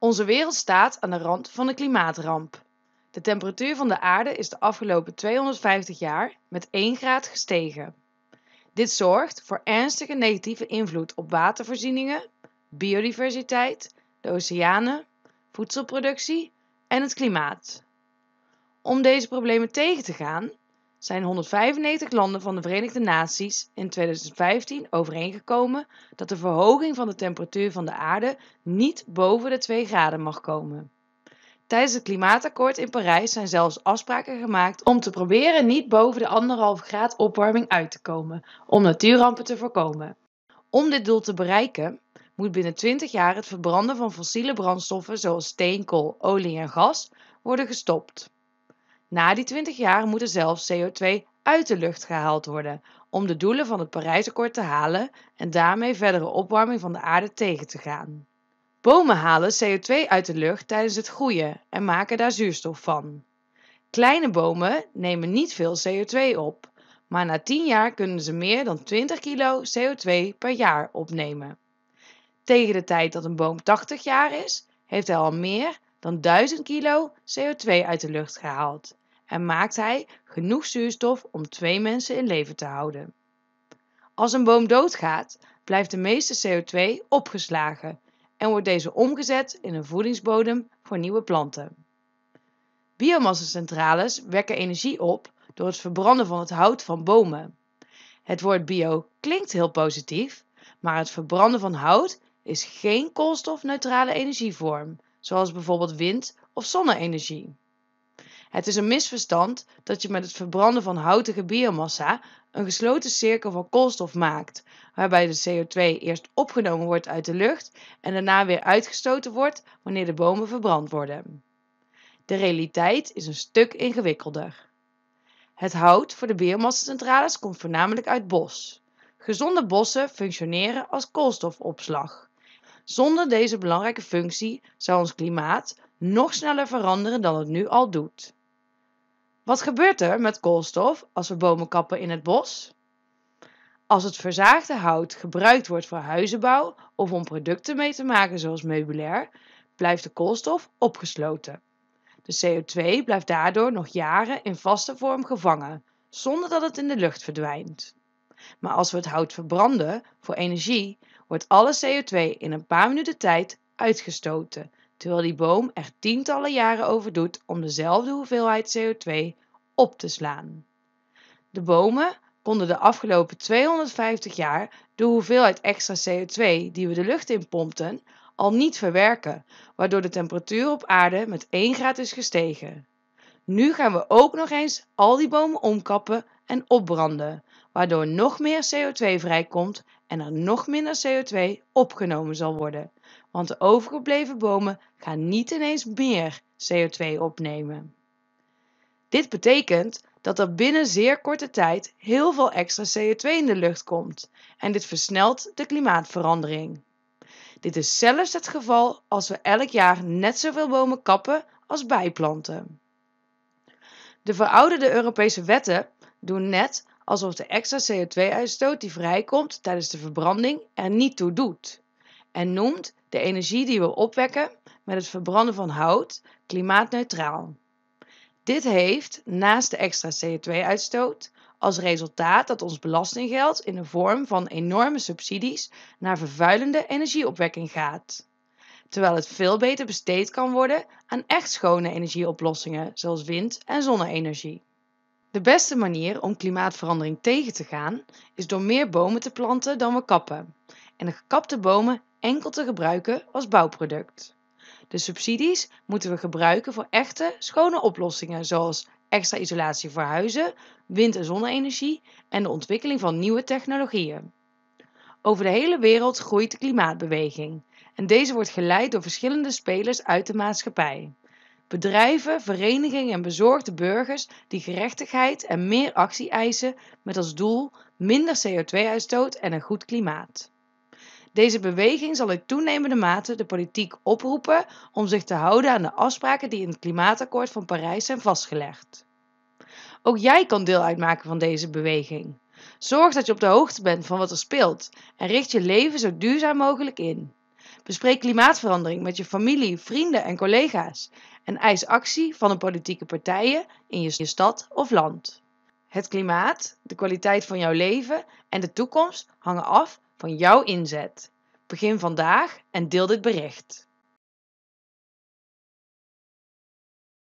Onze wereld staat aan de rand van een klimaatramp. De temperatuur van de aarde is de afgelopen 250 jaar met 1 graad gestegen. Dit zorgt voor ernstige negatieve invloed op watervoorzieningen, biodiversiteit, de oceanen, voedselproductie en het klimaat. Om deze problemen tegen te gaan zijn 195 landen van de Verenigde Naties in 2015 overeengekomen dat de verhoging van de temperatuur van de aarde niet boven de 2 graden mag komen. Tijdens het klimaatakkoord in Parijs zijn zelfs afspraken gemaakt om te proberen niet boven de 1,5 graad opwarming uit te komen, om natuurrampen te voorkomen. Om dit doel te bereiken, moet binnen 20 jaar het verbranden van fossiele brandstoffen zoals steenkool, olie en gas worden gestopt. Na die 20 jaar moet er zelfs CO2 uit de lucht gehaald worden om de doelen van het Parijsakkoord te halen en daarmee verdere opwarming van de aarde tegen te gaan. Bomen halen CO2 uit de lucht tijdens het groeien en maken daar zuurstof van. Kleine bomen nemen niet veel CO2 op, maar na 10 jaar kunnen ze meer dan 20 kilo CO2 per jaar opnemen. Tegen de tijd dat een boom 80 jaar is, heeft hij al meer dan 1000 kilo CO2 uit de lucht gehaald en maakt hij genoeg zuurstof om twee mensen in leven te houden. Als een boom doodgaat, blijft de meeste CO2 opgeslagen en wordt deze omgezet in een voedingsbodem voor nieuwe planten. Biomassacentrales wekken energie op door het verbranden van het hout van bomen. Het woord bio klinkt heel positief, maar het verbranden van hout is geen koolstofneutrale energievorm zoals bijvoorbeeld wind- of zonne-energie. Het is een misverstand dat je met het verbranden van houtige biomassa een gesloten cirkel van koolstof maakt, waarbij de CO2 eerst opgenomen wordt uit de lucht en daarna weer uitgestoten wordt wanneer de bomen verbrand worden. De realiteit is een stuk ingewikkelder. Het hout voor de biomassacentrales komt voornamelijk uit bos. Gezonde bossen functioneren als koolstofopslag. Zonder deze belangrijke functie zou ons klimaat nog sneller veranderen dan het nu al doet. Wat gebeurt er met koolstof als we bomen kappen in het bos? Als het verzaagde hout gebruikt wordt voor huizenbouw of om producten mee te maken zoals meubilair, blijft de koolstof opgesloten. De CO2 blijft daardoor nog jaren in vaste vorm gevangen, zonder dat het in de lucht verdwijnt. Maar als we het hout verbranden voor energie wordt alle CO2 in een paar minuten tijd uitgestoten, terwijl die boom er tientallen jaren over doet om dezelfde hoeveelheid CO2 op te slaan. De bomen konden de afgelopen 250 jaar de hoeveelheid extra CO2 die we de lucht in pompten al niet verwerken, waardoor de temperatuur op aarde met 1 graad is gestegen. Nu gaan we ook nog eens al die bomen omkappen en opbranden, waardoor nog meer CO2 vrijkomt en er nog minder CO2 opgenomen zal worden. Want de overgebleven bomen gaan niet ineens meer CO2 opnemen. Dit betekent dat er binnen zeer korte tijd heel veel extra CO2 in de lucht komt en dit versnelt de klimaatverandering. Dit is zelfs het geval als we elk jaar net zoveel bomen kappen als bijplanten. De verouderde Europese wetten doen net alsof de extra CO2-uitstoot die vrijkomt tijdens de verbranding er niet toe doet. En noemt de energie die we opwekken met het verbranden van hout klimaatneutraal. Dit heeft, naast de extra CO2-uitstoot, als resultaat dat ons belastinggeld in de vorm van enorme subsidies naar vervuilende energieopwekking gaat. Terwijl het veel beter besteed kan worden aan echt schone energieoplossingen, zoals wind- en zonne-energie. De beste manier om klimaatverandering tegen te gaan is door meer bomen te planten dan we kappen en de gekapte bomen enkel te gebruiken als bouwproduct. De subsidies moeten we gebruiken voor echte, schone oplossingen zoals extra isolatie voor huizen, wind- en zonne-energie en de ontwikkeling van nieuwe technologieën. Over de hele wereld groeit de klimaatbeweging en deze wordt geleid door verschillende spelers uit de maatschappij bedrijven, verenigingen en bezorgde burgers die gerechtigheid en meer actie eisen met als doel minder CO2-uitstoot en een goed klimaat. Deze beweging zal in toenemende mate de politiek oproepen om zich te houden aan de afspraken die in het Klimaatakkoord van Parijs zijn vastgelegd. Ook jij kan deel uitmaken van deze beweging. Zorg dat je op de hoogte bent van wat er speelt en richt je leven zo duurzaam mogelijk in. Bespreek klimaatverandering met je familie, vrienden en collega's en eis actie van de politieke partijen in je stad of land. Het klimaat, de kwaliteit van jouw leven en de toekomst hangen af van jouw inzet. Begin vandaag en deel dit bericht.